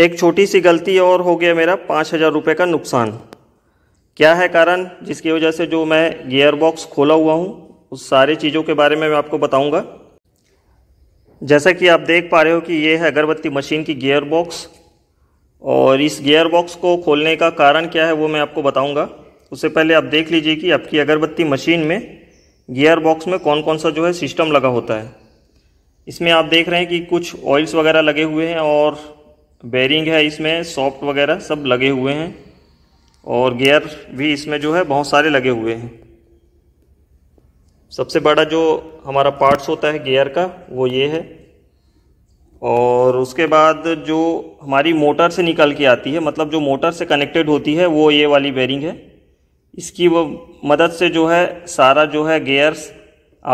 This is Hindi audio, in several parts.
एक छोटी सी गलती और हो गया मेरा पाँच हज़ार रुपये का नुकसान क्या है कारण जिसकी वजह से जो मैं गियर बॉक्स खोला हुआ हूँ उस सारी चीज़ों के बारे में मैं आपको बताऊँगा जैसा कि आप देख पा रहे हो कि ये है अगरबत्ती मशीन की गियर बॉक्स और इस गियर बॉक्स को खोलने का कारण क्या है वो मैं आपको बताऊँगा उससे पहले आप देख लीजिए कि आपकी अगरबत्ती मशीन में गियर बॉक्स में कौन कौन सा जो है सिस्टम लगा होता है इसमें आप देख रहे हैं कि कुछ ऑयल्स वगैरह लगे हुए हैं और बेरिंग है इसमें सॉफ्ट वगैरह सब लगे हुए हैं और गियर भी इसमें जो है बहुत सारे लगे हुए हैं सबसे बड़ा जो हमारा पार्ट्स होता है गियर का वो ये है और उसके बाद जो हमारी मोटर से निकल के आती है मतलब जो मोटर से कनेक्टेड होती है वो ये वाली बेरिंग है इसकी वो मदद से जो है सारा जो है गेयर्स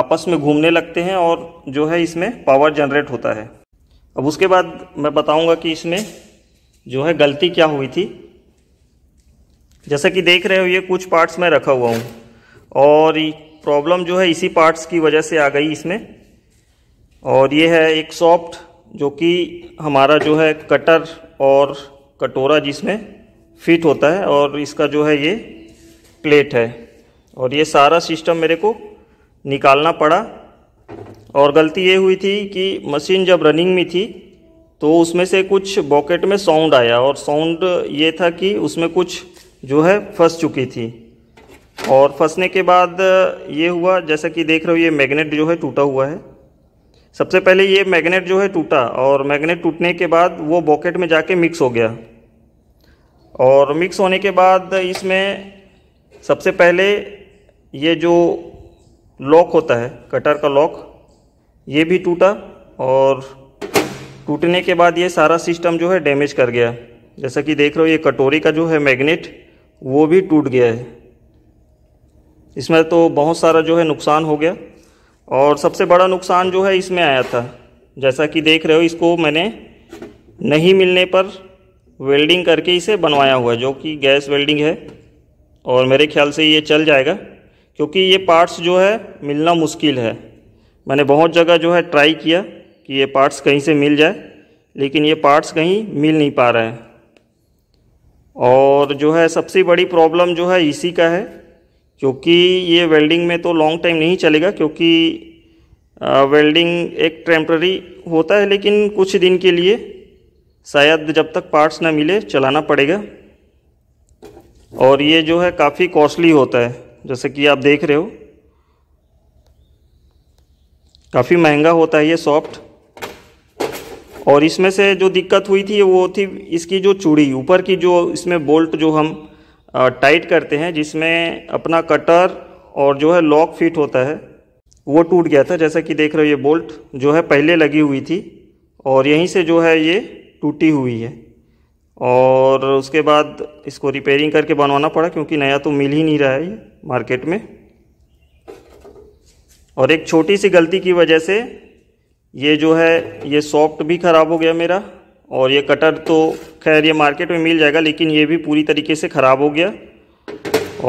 आपस में घूमने लगते हैं और जो है इसमें पावर जनरेट होता है अब उसके बाद मैं बताऊंगा कि इसमें जो है गलती क्या हुई थी जैसा कि देख रहे हो ये कुछ पार्ट्स में रखा हुआ हूँ और प्रॉब्लम जो है इसी पार्ट्स की वजह से आ गई इसमें और ये है एक सॉफ्ट जो कि हमारा जो है कटर और कटोरा जिसमें फिट होता है और इसका जो है ये प्लेट है और ये सारा सिस्टम मेरे को निकालना पड़ा और गलती ये हुई थी कि मशीन जब रनिंग में थी तो उसमें से कुछ बॉकेट में साउंड आया और साउंड ये था कि उसमें कुछ जो है फंस चुकी थी और फंसने के बाद ये हुआ जैसा कि देख रहे हो ये मैग्नेट जो है टूटा हुआ है सबसे पहले ये मैग्नेट जो है टूटा और मैग्नेट टूटने के बाद वो बॉकेट में जाके मिक्स हो गया और मिक्स होने के बाद इसमें सबसे पहले ये जो लॉक होता है कटर का लॉक ये भी टूटा और टूटने के बाद ये सारा सिस्टम जो है डैमेज कर गया जैसा कि देख रहे हो ये कटोरी का जो है मैग्नेट वो भी टूट गया है इसमें तो बहुत सारा जो है नुकसान हो गया और सबसे बड़ा नुकसान जो है इसमें आया था जैसा कि देख रहे हो इसको मैंने नहीं मिलने पर वेल्डिंग करके इसे बनवाया हुआ है जो कि गैस वेल्डिंग है और मेरे ख्याल से ये चल जाएगा क्योंकि ये पार्ट्स जो है मिलना मुश्किल है मैंने बहुत जगह जो है ट्राई किया कि ये पार्ट्स कहीं से मिल जाए लेकिन ये पार्ट्स कहीं मिल नहीं पा रहे हैं और जो है सबसे बड़ी प्रॉब्लम जो है इसी का है क्योंकि ये वेल्डिंग में तो लॉन्ग टाइम नहीं चलेगा क्योंकि वेल्डिंग एक टेम्प्ररी होता है लेकिन कुछ दिन के लिए शायद जब तक पार्ट्स ना मिले चलाना पड़ेगा और ये जो है काफ़ी कॉस्टली होता है जैसे कि आप देख रहे हो काफ़ी महंगा होता है ये सॉफ्ट और इसमें से जो दिक्कत हुई थी वो थी इसकी जो चूड़ी ऊपर की जो इसमें बोल्ट जो हम टाइट करते हैं जिसमें अपना कटर और जो है लॉक फिट होता है वो टूट गया था जैसा कि देख रहे हो ये बोल्ट जो है पहले लगी हुई थी और यहीं से जो है ये टूटी हुई है और उसके बाद इसको रिपेयरिंग करके बनवाना पड़ा क्योंकि नया तो मिल ही नहीं रहा है ये मार्केट में और एक छोटी सी गलती की वजह से ये जो है ये सॉफ्ट भी ख़राब हो गया मेरा और ये कटर तो खैर ये मार्केट में मिल जाएगा लेकिन ये भी पूरी तरीके से ख़राब हो गया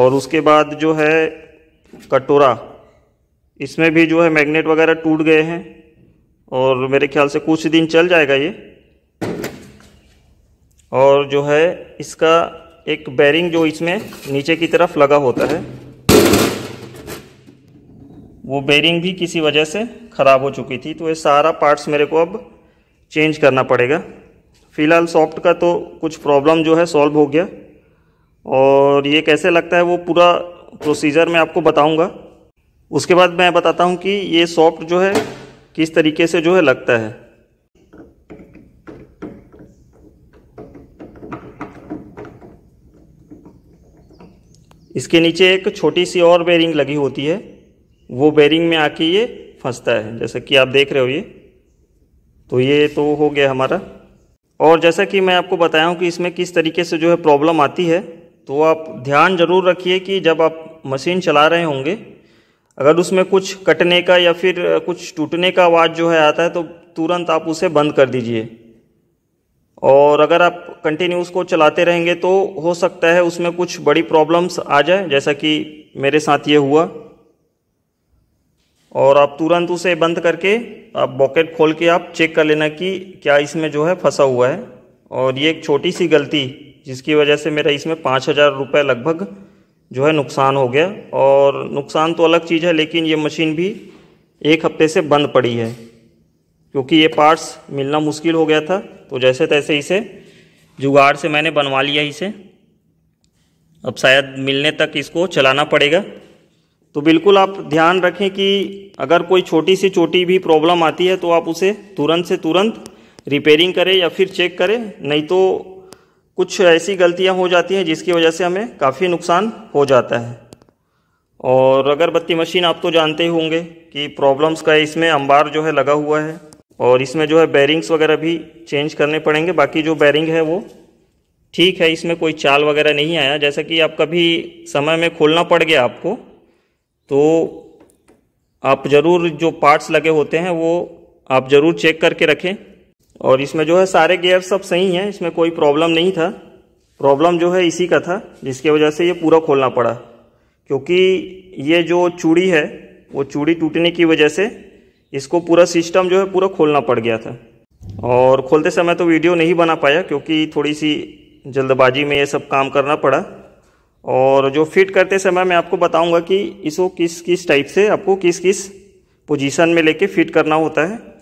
और उसके बाद जो है कटोरा इसमें भी जो है मैग्नेट वगैरह टूट गए हैं और मेरे ख्याल से कुछ दिन चल जाएगा ये और जो है इसका एक बैरिंग जो इसमें नीचे की तरफ लगा होता है वो बैरिंग भी किसी वजह से ख़राब हो चुकी थी तो ये सारा पार्ट्स मेरे को अब चेंज करना पड़ेगा फ़िलहाल सॉफ्ट का तो कुछ प्रॉब्लम जो है सॉल्व हो गया और ये कैसे लगता है वो पूरा प्रोसीजर मैं आपको बताऊंगा उसके बाद मैं बताता हूँ कि ये सॉफ्ट जो है किस तरीके से जो है लगता है इसके नीचे एक छोटी सी और बेरिंग लगी होती है वो बेरिंग में आके ये फंसता है जैसा कि आप देख रहे हो ये तो ये तो हो गया हमारा और जैसा कि मैं आपको बताया हूँ कि इसमें किस तरीके से जो है प्रॉब्लम आती है तो आप ध्यान जरूर रखिए कि जब आप मशीन चला रहे होंगे अगर उसमें कुछ कटने का या फिर कुछ टूटने का आवाज़ जो है आता है तो तुरंत आप उसे बंद कर दीजिए और अगर आप कंटिन्यू उसको चलाते रहेंगे तो हो सकता है उसमें कुछ बड़ी प्रॉब्लम्स आ जाए जैसा कि मेरे साथ ये हुआ और आप तुरंत उसे बंद करके आप बॉकेट खोल के आप चेक कर लेना कि क्या इसमें जो है फंसा हुआ है और ये एक छोटी सी गलती जिसकी वजह से मेरा इसमें पाँच हज़ार रुपये लगभग जो है नुकसान हो गया और नुकसान तो अलग चीज़ है लेकिन ये मशीन भी एक हफ्ते से बंद पड़ी है क्योंकि ये पार्ट्स मिलना मुश्किल हो गया था तो जैसे तैसे इसे जुगाड़ से मैंने बनवा लिया इसे अब शायद मिलने तक इसको चलाना पड़ेगा तो बिल्कुल आप ध्यान रखें कि अगर कोई छोटी सी छोटी भी प्रॉब्लम आती है तो आप उसे तुरंत से तुरंत रिपेयरिंग करें या फिर चेक करें नहीं तो कुछ ऐसी गलतियां हो जाती हैं जिसकी वजह से हमें काफ़ी नुकसान हो जाता है और अगरबत्ती मशीन आप तो जानते ही होंगे कि प्रॉब्लम्स का इसमें अंबार जो है लगा हुआ है और इसमें जो है बैरिंग्स वगैरह भी चेंज करने पड़ेंगे बाकी जो बैरिंग है वो ठीक है इसमें कोई चाल वगैरह नहीं आया जैसा कि आप कभी समय में खोलना पड़ गया आपको तो आप ज़रूर जो पार्ट्स लगे होते हैं वो आप ज़रूर चेक करके रखें और इसमें जो है सारे गेयर सब सही हैं इसमें कोई प्रॉब्लम नहीं था प्रॉब्लम जो है इसी का था जिसकी वजह से ये पूरा खोलना पड़ा क्योंकि ये जो चूड़ी है वो चूड़ी टूटने की वजह से इसको पूरा सिस्टम जो है पूरा खोलना पड़ गया था और खोलते समय तो वीडियो नहीं बना पाया क्योंकि थोड़ी सी जल्दबाजी में ये सब काम करना पड़ा और जो फिट करते समय मैं आपको बताऊंगा कि इसको किस किस टाइप से आपको किस किस पोजीशन में लेके फिट करना होता है